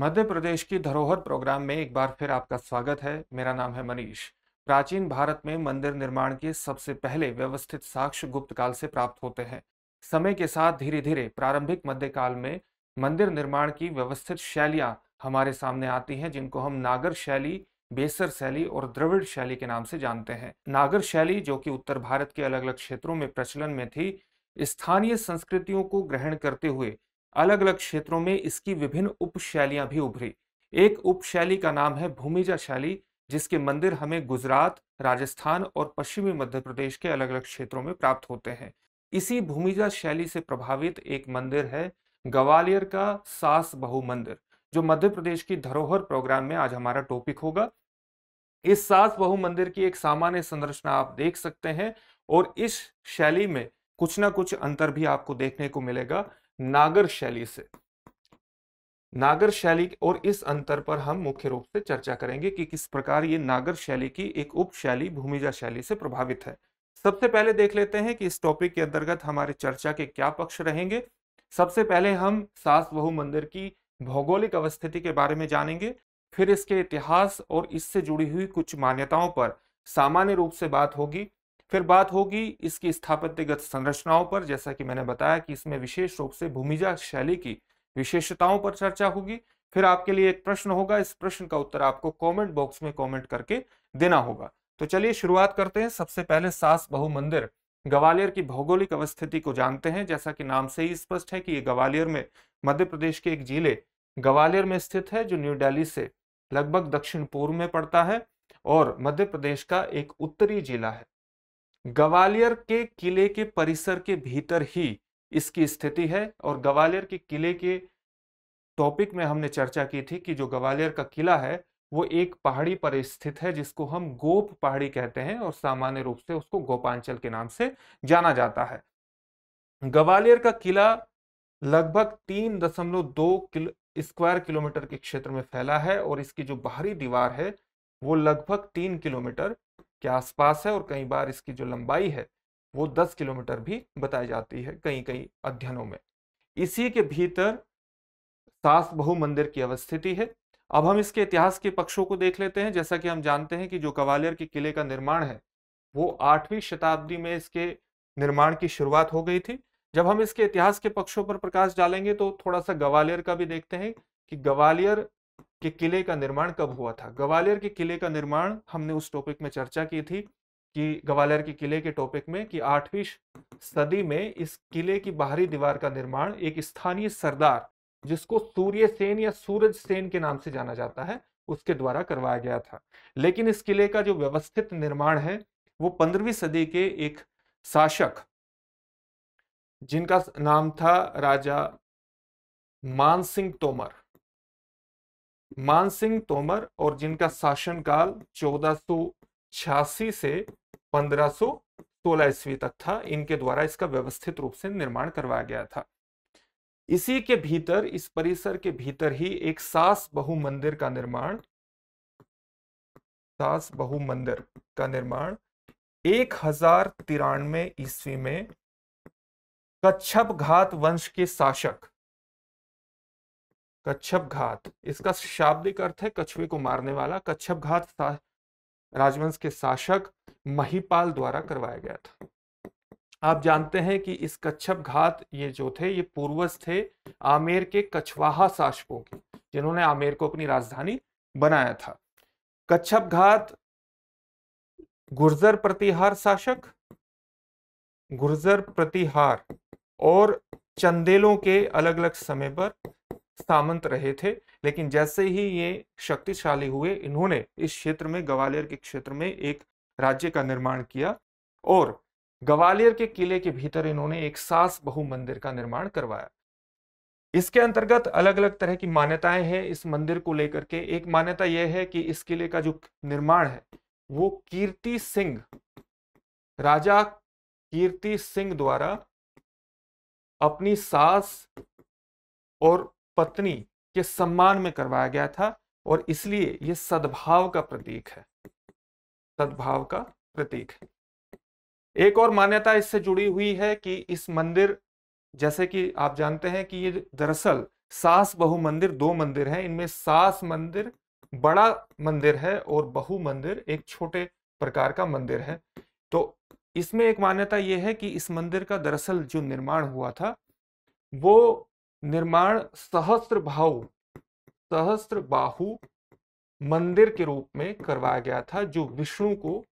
मध्य प्रदेश की धरोहर प्रोग्राम में एक बार फिर आपका स्वागत है मेरा नाम है मनीष प्राचीन भारत में मंदिर निर्माण के सबसे पहले व्यवस्थित साक्ष्य गुप्त काल से प्राप्त होते हैं समय के साथ धीरे धीरे प्रारंभिक मध्यकाल में मंदिर निर्माण की व्यवस्थित शैलियां हमारे सामने आती हैं जिनको हम नागर शैली बेसर शैली और द्रविड़ शैली के नाम से जानते हैं नागर शैली जो कि उत्तर भारत के अलग अलग क्षेत्रों में प्रचलन में थी स्थानीय संस्कृतियों को ग्रहण करते हुए अलग अलग क्षेत्रों में इसकी विभिन्न उपशैलियां भी उभरी एक उपशैली का नाम है भूमिजा शैली जिसके मंदिर हमें गुजरात राजस्थान और पश्चिमी मध्य प्रदेश के अलग अलग क्षेत्रों में प्राप्त होते हैं इसी भूमिजा शैली से प्रभावित एक मंदिर है ग्वालियर का सास बहु मंदिर जो मध्य प्रदेश की धरोहर प्रोग्राम में आज हमारा टॉपिक होगा इस सास बहु मंदिर की एक सामान्य संरचना आप देख सकते हैं और इस शैली में कुछ ना कुछ अंतर भी आपको देखने को मिलेगा नागर शैली से नागर शैली और इस अंतर पर हम मुख्य रूप से चर्चा करेंगे कि किस प्रकार ये नागर शैली की एक उप शैली भूमिजा शैली से प्रभावित है सबसे पहले देख लेते हैं कि इस टॉपिक के अंतर्गत हमारे चर्चा के क्या पक्ष रहेंगे सबसे पहले हम सास बहु मंदिर की भौगोलिक अवस्थिति के बारे में जानेंगे फिर इसके इतिहास और इससे जुड़ी हुई कुछ मान्यताओं पर सामान्य रूप से बात होगी फिर बात होगी इसकी स्थापत्यगत संरचनाओं पर जैसा कि मैंने बताया कि इसमें विशेष रूप से भूमिजा शैली की विशेषताओं पर चर्चा होगी फिर आपके लिए एक प्रश्न होगा इस प्रश्न का उत्तर आपको कमेंट बॉक्स में कमेंट करके देना होगा तो चलिए शुरुआत करते हैं सबसे पहले सास बहु मंदिर ग्वालियर की भौगोलिक अवस्थिति को जानते हैं जैसा कि नाम से ही स्पष्ट है कि ये ग्वालियर में मध्य प्रदेश के एक जिले ग्वालियर में स्थित है जो न्यू डेली से लगभग दक्षिण पूर्व में पड़ता है और मध्य प्रदेश का एक उत्तरी जिला है ग्वालियर के किले के परिसर के भीतर ही इसकी स्थिति है और ग्वालियर के किले के टॉपिक में हमने चर्चा की थी कि जो ग्वालियर का किला है वो एक पहाड़ी पर स्थित है जिसको हम गोप पहाड़ी कहते हैं और सामान्य रूप से उसको गोपांचल के नाम से जाना जाता है ग्वालियर का किला लगभग तीन दशमलव दो किलो स्क्वायर किलोमीटर के क्षेत्र में फैला है और इसकी जो बाहरी दीवार है वो लगभग तीन किलोमीटर के आसपास है और कई बार इसकी जो लंबाई है वो 10 किलोमीटर भी बताई जाती है कई कई अध्ययनों में इसी के भीतर सास बहु मंदिर की अवस्थिति है अब हम इसके इतिहास के पक्षों को देख लेते हैं जैसा कि हम जानते हैं कि जो ग्वालियर के किले का निर्माण है वो आठवीं शताब्दी में इसके निर्माण की शुरुआत हो गई थी जब हम इसके इतिहास के पक्षों पर प्रकाश डालेंगे तो थोड़ा सा ग्वालियर का भी देखते हैं कि ग्वालियर के किले का निर्माण कब हुआ था ग्वालियर के किले का निर्माण हमने उस टॉपिक में चर्चा की थी कि ग्वालियर के किले के टॉपिक में कि आठवीं सदी में इस किले की बाहरी दीवार का निर्माण एक स्थानीय सरदार जिसको सूर्य सेन या सूरज सेन के नाम से जाना जाता है उसके द्वारा करवाया गया था लेकिन इस किले का जो व्यवस्थित निर्माण है वो पंद्रहवीं सदी के एक शासक जिनका नाम था राजा मानसिंह तोमर मानसिंह तोमर और जिनका शासनकाल चौदह से 1516 ईस्वी तक था इनके द्वारा इसका व्यवस्थित रूप से निर्माण करवाया गया था इसी के भीतर इस परिसर के भीतर ही एक सास बहु मंदिर का निर्माण सास बहु मंदिर का निर्माण एक हजार तिरानवे ईस्वी में कच्छप घात वंश के शासक कच्छप घात इसका शाब्दिक अर्थ है कछुए को मारने वाला कच्छप घात राजवंश के शासक महीपाल द्वारा करवाया गया था आप जानते हैं कि इस कच्छप घात ये जो थे ये पूर्वज थे आमेर के कछवाहा शासकों के जिन्होंने आमेर को अपनी राजधानी बनाया था कच्छप घात गुर्जर प्रतिहार शासक गुर्जर प्रतिहार और चंदेलों के अलग अलग समय पर सामंत रहे थे लेकिन जैसे ही ये शक्तिशाली हुए इन्होंने इस क्षेत्र में ग्वालियर के क्षेत्र में एक राज्य का निर्माण किया और ग्वालियर के किले के भीतर इन्होंने एक सास बहु मंदिर का निर्माण करवाया इसके अंतर्गत अलग अलग तरह की मान्यताएं हैं इस मंदिर को लेकर के एक मान्यता यह है कि इस किले का जो निर्माण है वो कीर्ति सिंह राजा कीर्ति सिंह द्वारा अपनी सास और पत्नी के सम्मान में करवाया गया था और इसलिए ये सद्भाव का प्रतीक है सद्भाव का प्रतीक है एक और मान्यता इससे जुड़ी हुई है कि इस मंदिर जैसे कि आप जानते हैं कि ये दरअसल सास बहु मंदिर दो मंदिर हैं इनमें सास मंदिर बड़ा मंदिर है और बहु मंदिर एक छोटे प्रकार का मंदिर है तो इसमें एक मान्यता यह है कि इस मंदिर का दरअसल जो निर्माण हुआ था वो निर्माण सहस्त्र भाव सहस्त्र बाहु मंदिर के रूप में करवाया गया था जो विष्णु को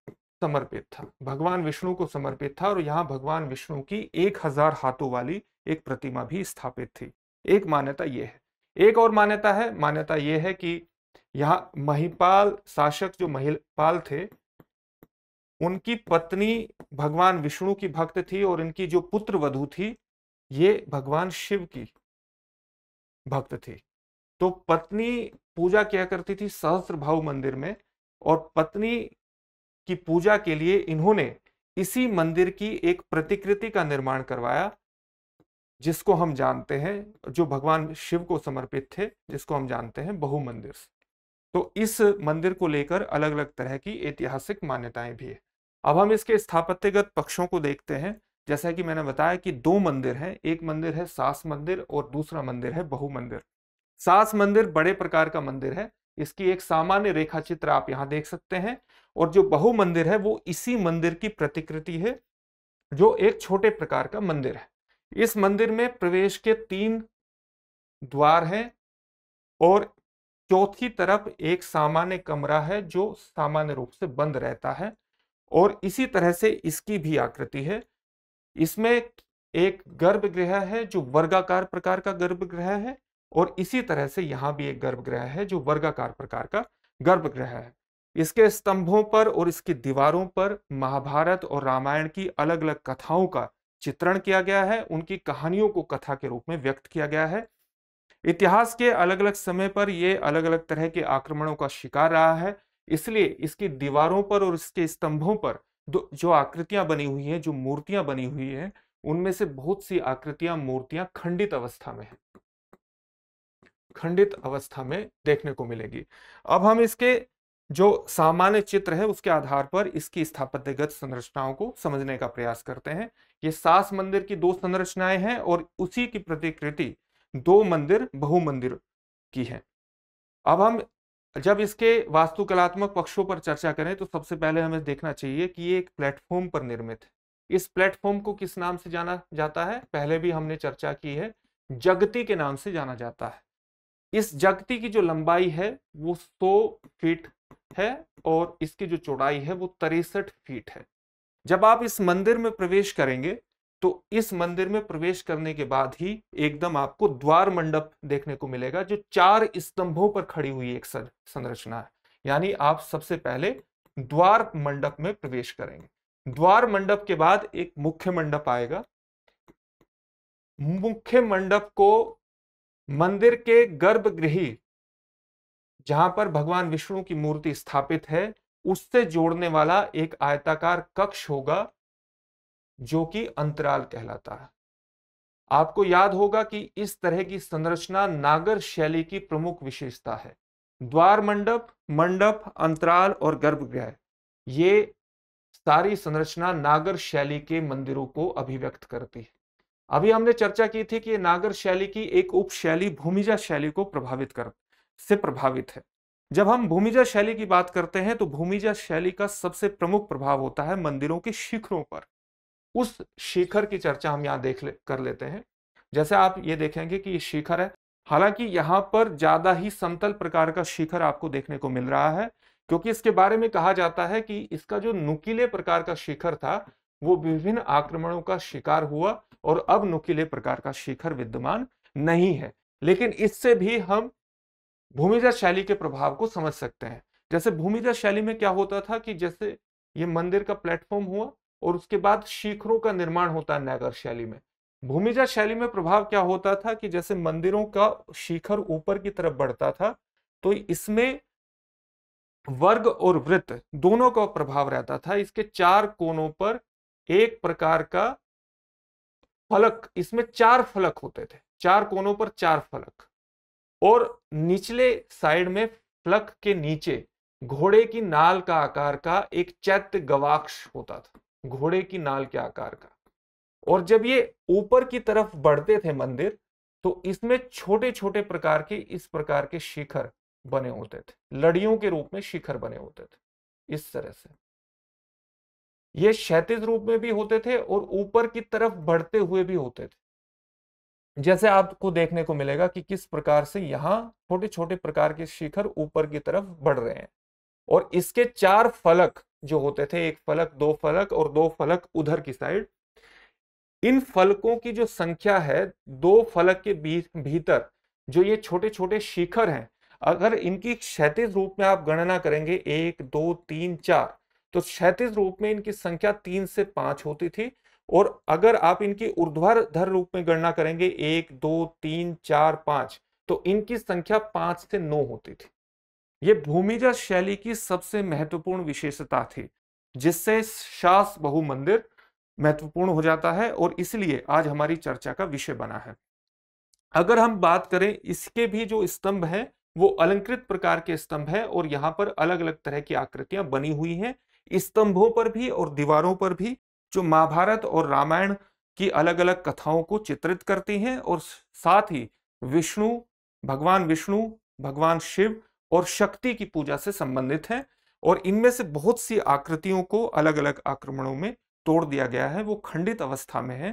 समर्पित था भगवान विष्णु को समर्पित था और यहाँ भगवान विष्णु की एक हजार हाथों वाली एक प्रतिमा भी स्थापित थी एक मान्यता यह है एक और मान्यता है मान्यता यह है कि यहाँ महिपाल शासक जो महिपाल थे उनकी पत्नी भगवान विष्णु की भक्त थी और इनकी जो पुत्र वधु थी ये भगवान शिव की भक्त थे तो पत्नी पूजा क्या करती थी सहस्त्र भाव मंदिर में और पत्नी की पूजा के लिए इन्होंने इसी मंदिर की एक प्रतिकृति का निर्माण करवाया जिसको हम जानते हैं जो भगवान शिव को समर्पित थे जिसको हम जानते हैं बहु मंदिर तो इस मंदिर को लेकर अलग अलग तरह की ऐतिहासिक मान्यताएं भी है अब हम इसके स्थापत्यगत पक्षों को देखते हैं जैसा कि मैंने बताया कि दो मंदिर हैं एक मंदिर है सास मंदिर और दूसरा मंदिर है बहु मंदिर सास मंदिर बड़े प्रकार का मंदिर है इसकी एक सामान्य रेखा चित्र आप यहाँ देख सकते हैं और जो बहु मंदिर है वो इसी मंदिर की प्रतिकृति है जो एक छोटे प्रकार का मंदिर है इस मंदिर में प्रवेश के तीन द्वार हैं और चौथी तरफ एक सामान्य कमरा है जो सामान्य रूप से बंद रहता है और इसी तरह से इसकी भी आकृति है इसमें एक गर्भगृह है जो वर्गाकार प्रकार का गर्भगृह है और इसी तरह से यहाँ भी एक गर्भगृह है जो वर्गाकार प्रकार का गर्भगृह है इसके स्तंभों पर और इसकी दीवारों पर महाभारत और रामायण की अलग अलग कथाओं का चित्रण किया गया है उनकी कहानियों को कथा के रूप में व्यक्त किया गया है इतिहास के अलग अलग समय पर यह अलग अलग तरह के आक्रमणों का शिकार रहा है इसलिए इसकी दीवारों पर और इसके स्तंभों पर जो आकृतियां बनी हुई हैं जो मूर्तियां बनी हुई हैं उनमें से बहुत सी आकृतियां मूर्तियां खंडित अवस्था में है खंडित अवस्था में देखने को मिलेगी अब हम इसके जो सामान्य चित्र है उसके आधार पर इसकी स्थापत्यगत संरचनाओं को समझने का प्रयास करते हैं ये सास मंदिर की दो संरचनाएं हैं और उसी की प्रतिकृति दो मंदिर बहु मंदिर की है अब हम जब इसके वास्तुकलात्मक पक्षों पर चर्चा करें तो सबसे पहले हमें देखना चाहिए कि ये एक प्लेटफॉर्म पर निर्मित है इस प्लेटफॉर्म को किस नाम से जाना जाता है पहले भी हमने चर्चा की है जगती के नाम से जाना जाता है इस जगती की जो लंबाई है वो 100 फीट है और इसकी जो चौड़ाई है वो तिरसठ फीट है जब आप इस मंदिर में प्रवेश करेंगे तो इस मंदिर में प्रवेश करने के बाद ही एकदम आपको द्वार मंडप देखने को मिलेगा जो चार स्तंभों पर खड़ी हुई एक संरचना है यानी आप सबसे पहले द्वार मंडप में प्रवेश करेंगे द्वार मंडप के बाद एक मुख्य मंडप आएगा मुख्य मंडप को मंदिर के गर्भगृही जहां पर भगवान विष्णु की मूर्ति स्थापित है उससे जोड़ने वाला एक आयताकार कक्ष होगा जो कि अंतराल कहलाता है आपको याद होगा कि इस तरह की संरचना नागर शैली की प्रमुख विशेषता है द्वार मंडप मंडप अंतराल और गर्भगृह ये सारी संरचना नागर शैली के मंदिरों को अभिव्यक्त करती है अभी हमने चर्चा की थी कि नागर शैली की एक उपशैली भूमिजा शैली को प्रभावित कर से प्रभावित है जब हम भूमिजा शैली की बात करते हैं तो भूमिजा शैली का सबसे प्रमुख प्रभाव होता है मंदिरों के शिखरों पर उस शिखर की चर्चा हम यहाँ देख ले, कर लेते हैं जैसे आप ये देखेंगे कि ये शिखर है हालांकि यहाँ पर ज्यादा ही समतल प्रकार का शिखर आपको देखने को मिल रहा है क्योंकि इसके बारे में कहा जाता है कि इसका जो नुकीले प्रकार का शिखर था वो विभिन्न आक्रमणों का शिकार हुआ और अब नुकीले प्रकार का शिखर विद्यमान नहीं है लेकिन इससे भी हम भूमिजा शैली के प्रभाव को समझ सकते हैं जैसे भूमिजा शैली में क्या होता था कि जैसे ये मंदिर का प्लेटफॉर्म हुआ और उसके बाद शिखरों का निर्माण होता है नगर शैली में भूमिजा शैली में प्रभाव क्या होता था कि जैसे मंदिरों का शिखर ऊपर की तरफ बढ़ता था तो इसमें वर्ग और वृत्त दोनों का प्रभाव रहता था इसके चार कोनों पर एक प्रकार का फलक इसमें चार फलक होते थे चार कोनों पर चार फलक और निचले साइड में फलक के नीचे घोड़े की नाल का आकार का एक चैत्य गवाक्ष होता था घोड़े की नाल के आकार का और जब ये ऊपर की तरफ बढ़ते थे मंदिर तो इसमें छोटे छोटे प्रकार के इस प्रकार के शिखर बने होते थे लड़ियों के रूप में शिखर बने होते थे इस तरह से ये क्षैतिज रूप में भी होते थे और ऊपर की तरफ बढ़ते हुए भी होते थे जैसे आपको देखने को मिलेगा कि किस प्रकार से यहाँ छोटे छोटे प्रकार के शिखर ऊपर की तरफ बढ़ रहे हैं और इसके चार फलक जो होते थे एक फलक दो फलक और दो फलक उधर की साइड इन फलकों की जो संख्या है दो फलक के भी, भीतर जो ये छोटे छोटे शिखर हैं अगर इनकी क्षैतिज रूप में आप गणना करेंगे एक दो तीन चार तो क्षैतिज रूप में इनकी संख्या तीन से पांच होती थी और अगर आप इनकी ऊर्ध्वाधर रूप में गणना करेंगे एक दो तीन चार पांच तो इनकी संख्या पांच से नौ होती थी ये भूमिजा शैली की सबसे महत्वपूर्ण विशेषता थी जिससे शास बहु मंदिर महत्वपूर्ण हो जाता है और इसलिए आज हमारी चर्चा का विषय बना है अगर हम बात करें इसके भी जो स्तंभ हैं वो अलंकृत प्रकार के स्तंभ है और यहाँ पर अलग अलग तरह की आकृतियां बनी हुई हैं स्तंभों पर भी और दीवारों पर भी जो महाभारत और रामायण की अलग अलग कथाओं को चित्रित करती हैं और साथ ही विष्णु भगवान विष्णु भगवान शिव और शक्ति की पूजा से संबंधित हैं और इनमें से बहुत सी आकृतियों को अलग अलग आक्रमणों में तोड़ दिया गया है वो खंडित अवस्था में है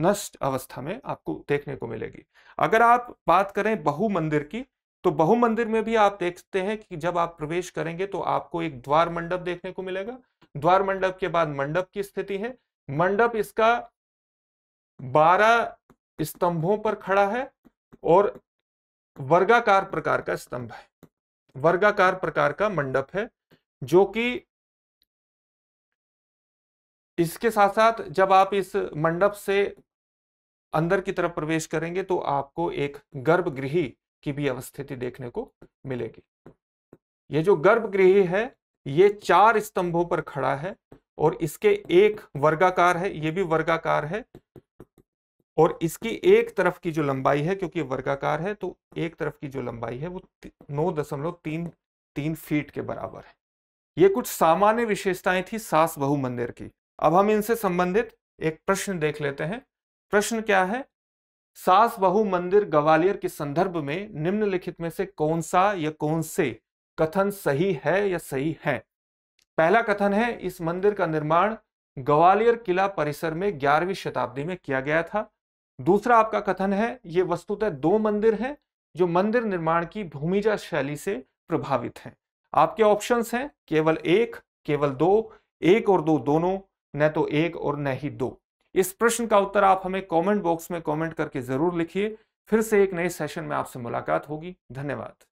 नष्ट अवस्था में आपको देखने को मिलेगी अगर आप बात करें बहु मंदिर की तो बहु मंदिर में भी आप देखते हैं कि जब आप प्रवेश करेंगे तो आपको एक द्वार मंडप देखने को मिलेगा द्वार मंडप के बाद मंडप की स्थिति है मंडप इसका बारह स्तंभों पर खड़ा है और वर्गाकार प्रकार का स्तंभ है वर्गाकार प्रकार का मंडप है जो कि इसके साथ साथ जब आप इस मंडप से अंदर की तरफ प्रवेश करेंगे तो आपको एक गर्भगृही की भी अवस्थिति देखने को मिलेगी ये जो गर्भगृह है ये चार स्तंभों पर खड़ा है और इसके एक वर्गाकार है ये भी वर्गाकार है और इसकी एक तरफ की जो लंबाई है क्योंकि वर्गाकार है तो एक तरफ की जो लंबाई है वो नौ दशमलव तीन तीन फीट के बराबर है ये कुछ सामान्य विशेषताएं थी सास बहु मंदिर की अब हम इनसे संबंधित एक प्रश्न देख लेते हैं प्रश्न क्या है सास बहु मंदिर ग्वालियर के संदर्भ में निम्नलिखित में से कौन सा या कौन से कथन सही है या सही है पहला कथन है इस मंदिर का निर्माण ग्वालियर किला परिसर में ग्यारहवीं शताब्दी में किया गया था दूसरा आपका कथन है ये वस्तुतः दो मंदिर हैं जो मंदिर निर्माण की भूमिजा शैली से प्रभावित हैं आपके ऑप्शंस हैं केवल एक केवल दो एक और दो दोनों न तो एक और न ही दो इस प्रश्न का उत्तर आप हमें कमेंट बॉक्स में कमेंट करके जरूर लिखिए फिर से एक नए सेशन में आपसे मुलाकात होगी धन्यवाद